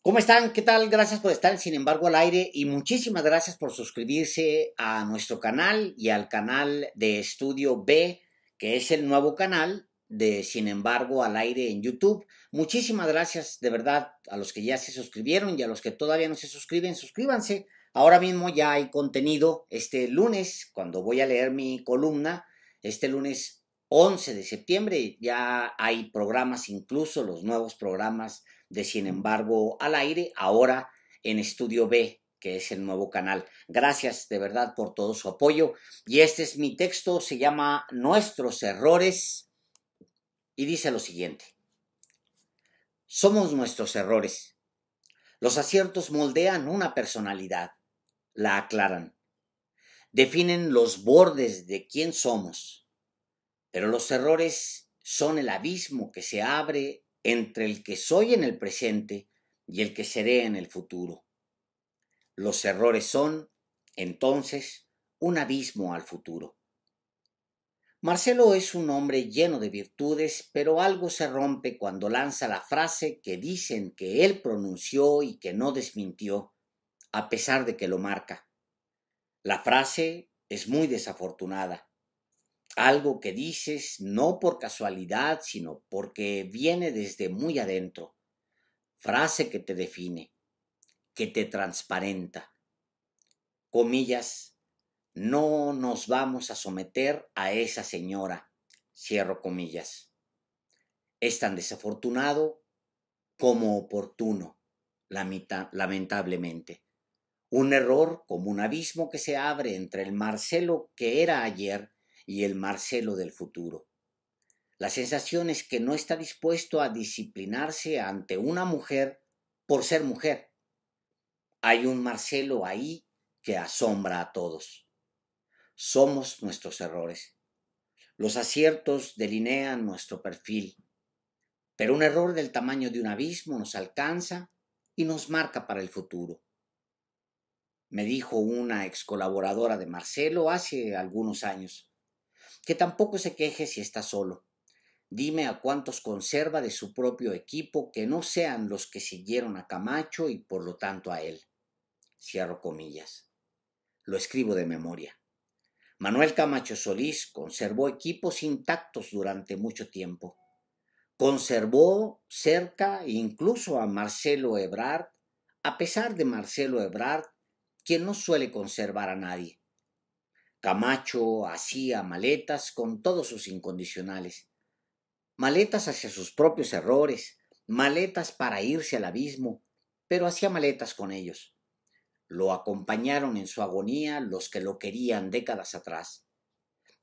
¿Cómo están? ¿Qué tal? Gracias por estar, sin embargo, al aire y muchísimas gracias por suscribirse a nuestro canal y al canal de Estudio B, que es el nuevo canal de Sin embargo al aire en YouTube. Muchísimas gracias de verdad a los que ya se suscribieron y a los que todavía no se suscriben, suscríbanse. Ahora mismo ya hay contenido. Este lunes, cuando voy a leer mi columna, este lunes 11 de septiembre ya hay programas, incluso los nuevos programas de Sin embargo al aire, ahora en Estudio B, que es el nuevo canal. Gracias de verdad por todo su apoyo. Y este es mi texto, se llama Nuestros errores y dice lo siguiente. Somos nuestros errores. Los aciertos moldean una personalidad, la aclaran, definen los bordes de quién somos pero los errores son el abismo que se abre entre el que soy en el presente y el que seré en el futuro. Los errores son, entonces, un abismo al futuro. Marcelo es un hombre lleno de virtudes, pero algo se rompe cuando lanza la frase que dicen que él pronunció y que no desmintió, a pesar de que lo marca. La frase es muy desafortunada algo que dices no por casualidad, sino porque viene desde muy adentro, frase que te define, que te transparenta. Comillas, no nos vamos a someter a esa señora, cierro comillas. Es tan desafortunado como oportuno, lamentablemente. Un error como un abismo que se abre entre el Marcelo que era ayer y el Marcelo del futuro. La sensación es que no está dispuesto a disciplinarse ante una mujer por ser mujer. Hay un Marcelo ahí que asombra a todos. Somos nuestros errores. Los aciertos delinean nuestro perfil, pero un error del tamaño de un abismo nos alcanza y nos marca para el futuro. Me dijo una ex colaboradora de Marcelo hace algunos años que tampoco se queje si está solo. Dime a cuántos conserva de su propio equipo que no sean los que siguieron a Camacho y por lo tanto a él. Cierro comillas. Lo escribo de memoria. Manuel Camacho Solís conservó equipos intactos durante mucho tiempo. Conservó cerca incluso a Marcelo Ebrard, a pesar de Marcelo Ebrard, quien no suele conservar a nadie. Camacho hacía maletas con todos sus incondicionales, maletas hacia sus propios errores, maletas para irse al abismo, pero hacía maletas con ellos. Lo acompañaron en su agonía los que lo querían décadas atrás.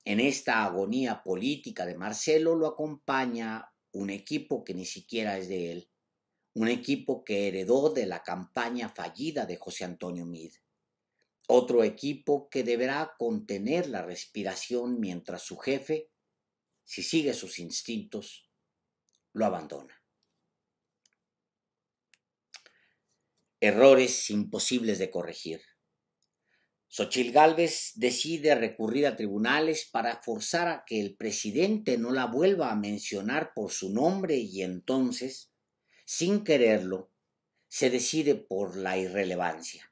En esta agonía política de Marcelo lo acompaña un equipo que ni siquiera es de él, un equipo que heredó de la campaña fallida de José Antonio Mid. Otro equipo que deberá contener la respiración mientras su jefe, si sigue sus instintos, lo abandona. Errores imposibles de corregir. Xochil Gálvez decide recurrir a tribunales para forzar a que el presidente no la vuelva a mencionar por su nombre y entonces, sin quererlo, se decide por la irrelevancia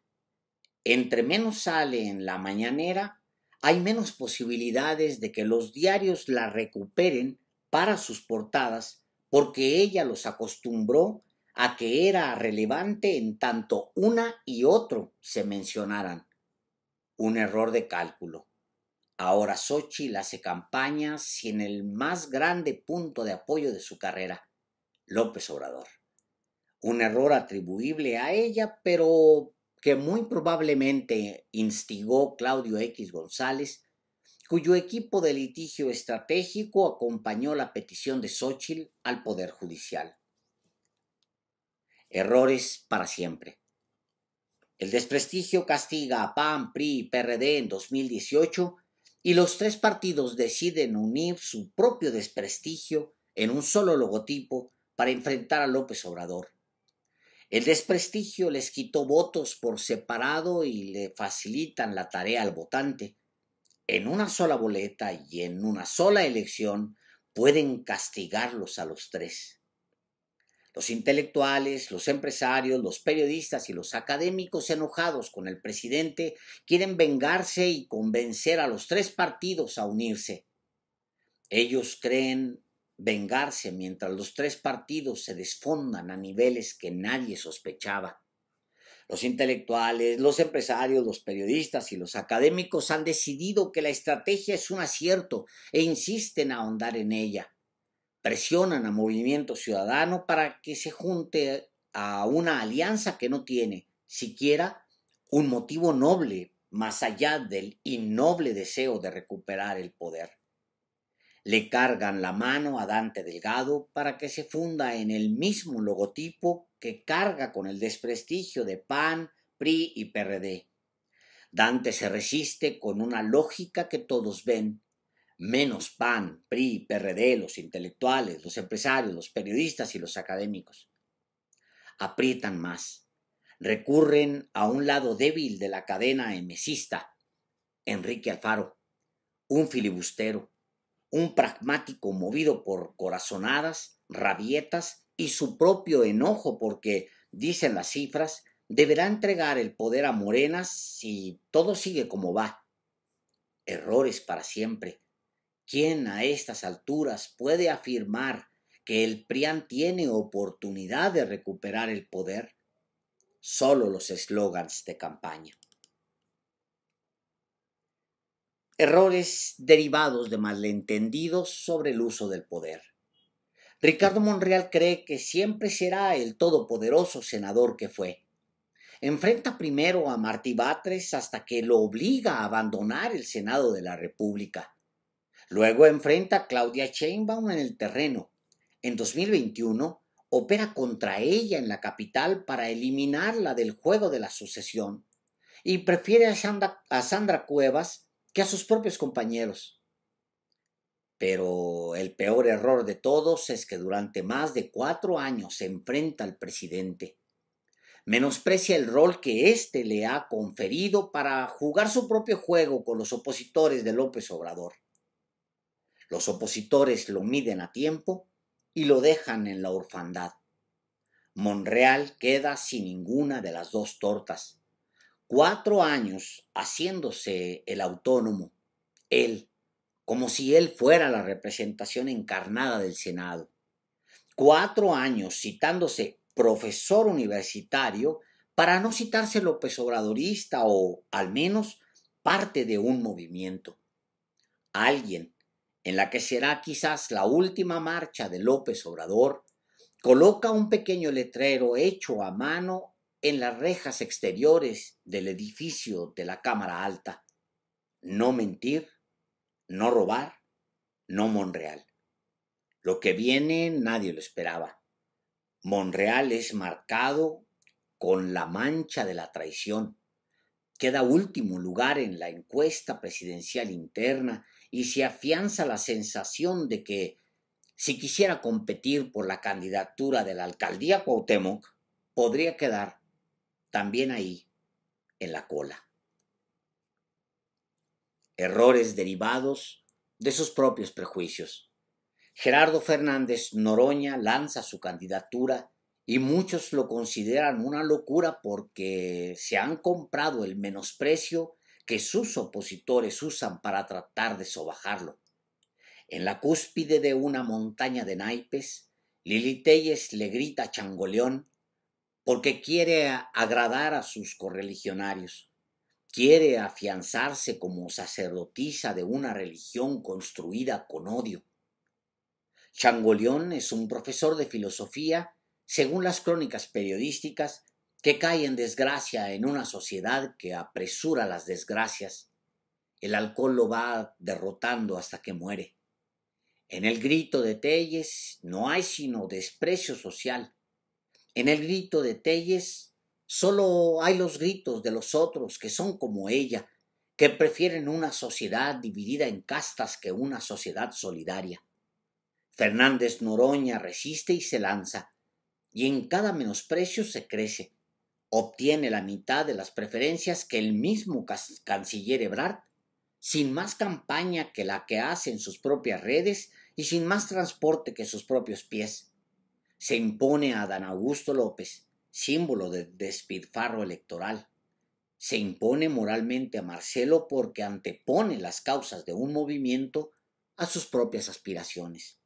entre menos sale en la mañanera, hay menos posibilidades de que los diarios la recuperen para sus portadas porque ella los acostumbró a que era relevante en tanto una y otro se mencionaran. Un error de cálculo. Ahora Xochitl hace campaña sin el más grande punto de apoyo de su carrera, López Obrador. Un error atribuible a ella, pero que muy probablemente instigó Claudio X González, cuyo equipo de litigio estratégico acompañó la petición de Xochitl al Poder Judicial. Errores para siempre. El desprestigio castiga a PAN, PRI y PRD en 2018 y los tres partidos deciden unir su propio desprestigio en un solo logotipo para enfrentar a López Obrador. El desprestigio les quitó votos por separado y le facilitan la tarea al votante. En una sola boleta y en una sola elección pueden castigarlos a los tres. Los intelectuales, los empresarios, los periodistas y los académicos enojados con el presidente quieren vengarse y convencer a los tres partidos a unirse. Ellos creen vengarse mientras los tres partidos se desfondan a niveles que nadie sospechaba. Los intelectuales, los empresarios, los periodistas y los académicos han decidido que la estrategia es un acierto e insisten a ahondar en ella. Presionan a Movimiento Ciudadano para que se junte a una alianza que no tiene siquiera un motivo noble más allá del innoble deseo de recuperar el poder. Le cargan la mano a Dante Delgado para que se funda en el mismo logotipo que carga con el desprestigio de PAN, PRI y PRD. Dante se resiste con una lógica que todos ven. Menos PAN, PRI, PRD, los intelectuales, los empresarios, los periodistas y los académicos. Aprietan más. Recurren a un lado débil de la cadena emesista. Enrique Alfaro, un filibustero, un pragmático movido por corazonadas, rabietas y su propio enojo porque, dicen las cifras, deberá entregar el poder a Morena si todo sigue como va. Errores para siempre. ¿Quién a estas alturas puede afirmar que el PRIAN tiene oportunidad de recuperar el poder? Solo los eslogans de campaña. Errores derivados de malentendidos sobre el uso del poder. Ricardo Monreal cree que siempre será el todopoderoso senador que fue. Enfrenta primero a Martí Batres hasta que lo obliga a abandonar el Senado de la República. Luego enfrenta a Claudia Sheinbaum en el terreno. En 2021 opera contra ella en la capital para eliminarla del juego de la sucesión y prefiere a Sandra, a Sandra Cuevas que a sus propios compañeros. Pero el peor error de todos es que durante más de cuatro años se enfrenta al presidente. Menosprecia el rol que éste le ha conferido para jugar su propio juego con los opositores de López Obrador. Los opositores lo miden a tiempo y lo dejan en la orfandad. Monreal queda sin ninguna de las dos tortas cuatro años haciéndose el autónomo, él, como si él fuera la representación encarnada del Senado. Cuatro años citándose profesor universitario para no citarse López Obradorista o, al menos, parte de un movimiento. Alguien, en la que será quizás la última marcha de López Obrador, coloca un pequeño letrero hecho a mano en las rejas exteriores del edificio de la Cámara Alta. No mentir, no robar, no Monreal. Lo que viene nadie lo esperaba. Monreal es marcado con la mancha de la traición. Queda último lugar en la encuesta presidencial interna y se afianza la sensación de que si quisiera competir por la candidatura de la alcaldía Cuauhtémoc, podría quedar también ahí, en la cola. Errores derivados de sus propios prejuicios. Gerardo Fernández Noroña lanza su candidatura y muchos lo consideran una locura porque se han comprado el menosprecio que sus opositores usan para tratar de sobajarlo. En la cúspide de una montaña de naipes, Lili le grita Changoleón porque quiere agradar a sus correligionarios, quiere afianzarse como sacerdotisa de una religión construida con odio. Changolión es un profesor de filosofía, según las crónicas periodísticas, que cae en desgracia en una sociedad que apresura las desgracias. El alcohol lo va derrotando hasta que muere. En el grito de Telles no hay sino desprecio social en el grito de Telles solo hay los gritos de los otros que son como ella, que prefieren una sociedad dividida en castas que una sociedad solidaria. Fernández Noroña resiste y se lanza, y en cada menosprecio se crece. Obtiene la mitad de las preferencias que el mismo canciller Ebrard, sin más campaña que la que hace en sus propias redes y sin más transporte que sus propios pies se impone a Dan Augusto López, símbolo de despilfarro electoral. Se impone moralmente a Marcelo porque antepone las causas de un movimiento a sus propias aspiraciones.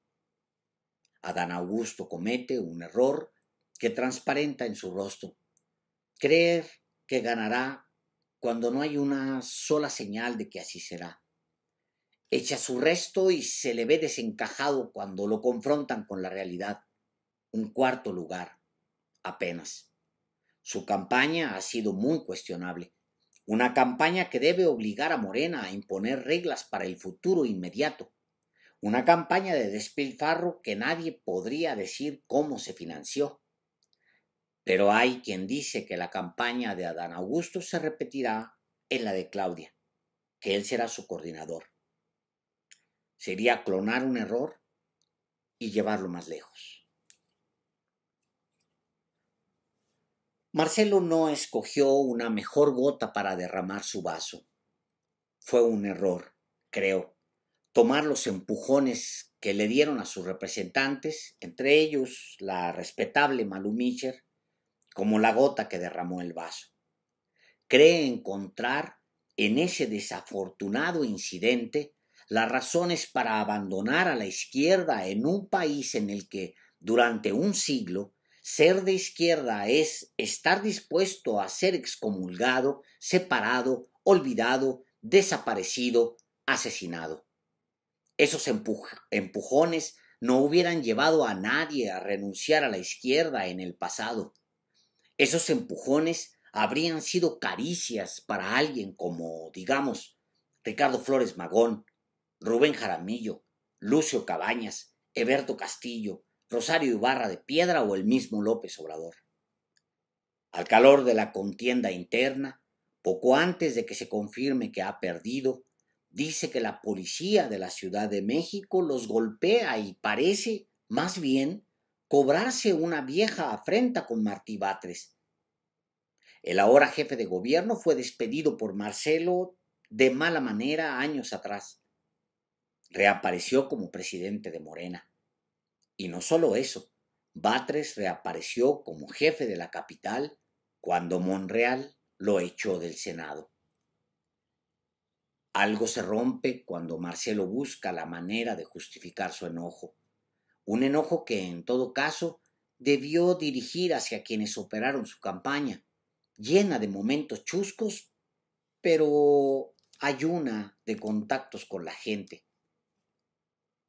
Adán Augusto comete un error que transparenta en su rostro. Creer que ganará cuando no hay una sola señal de que así será. Echa su resto y se le ve desencajado cuando lo confrontan con la realidad cuarto lugar apenas. Su campaña ha sido muy cuestionable, una campaña que debe obligar a Morena a imponer reglas para el futuro inmediato, una campaña de despilfarro que nadie podría decir cómo se financió. Pero hay quien dice que la campaña de Adán Augusto se repetirá en la de Claudia, que él será su coordinador. Sería clonar un error y llevarlo más lejos. Marcelo no escogió una mejor gota para derramar su vaso. Fue un error, creo, tomar los empujones que le dieron a sus representantes, entre ellos la respetable Malumicher, como la gota que derramó el vaso. Cree encontrar en ese desafortunado incidente las razones para abandonar a la izquierda en un país en el que, durante un siglo, ser de izquierda es estar dispuesto a ser excomulgado, separado, olvidado, desaparecido, asesinado. Esos empujones no hubieran llevado a nadie a renunciar a la izquierda en el pasado. Esos empujones habrían sido caricias para alguien como, digamos, Ricardo Flores Magón, Rubén Jaramillo, Lucio Cabañas, Eberto Castillo, Rosario Ibarra de Piedra o el mismo López Obrador. Al calor de la contienda interna, poco antes de que se confirme que ha perdido, dice que la policía de la Ciudad de México los golpea y parece, más bien, cobrarse una vieja afrenta con Martí Batres. El ahora jefe de gobierno fue despedido por Marcelo de mala manera años atrás. Reapareció como presidente de Morena. Y no solo eso, Batres reapareció como jefe de la capital cuando Monreal lo echó del Senado. Algo se rompe cuando Marcelo busca la manera de justificar su enojo, un enojo que en todo caso debió dirigir hacia quienes operaron su campaña, llena de momentos chuscos, pero ayuna de contactos con la gente.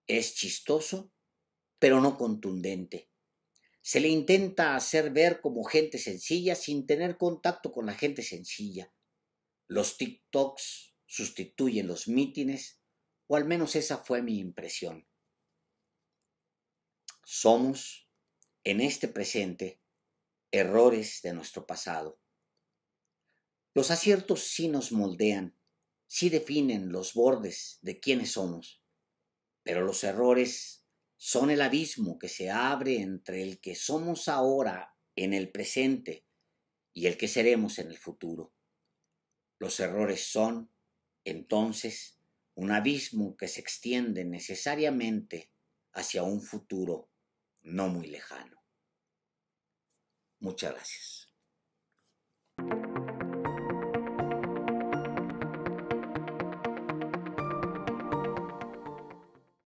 Es chistoso pero no contundente. Se le intenta hacer ver como gente sencilla sin tener contacto con la gente sencilla. Los TikToks sustituyen los mítines, o al menos esa fue mi impresión. Somos, en este presente, errores de nuestro pasado. Los aciertos sí nos moldean, sí definen los bordes de quiénes somos, pero los errores son el abismo que se abre entre el que somos ahora en el presente y el que seremos en el futuro. Los errores son, entonces, un abismo que se extiende necesariamente hacia un futuro no muy lejano. Muchas gracias.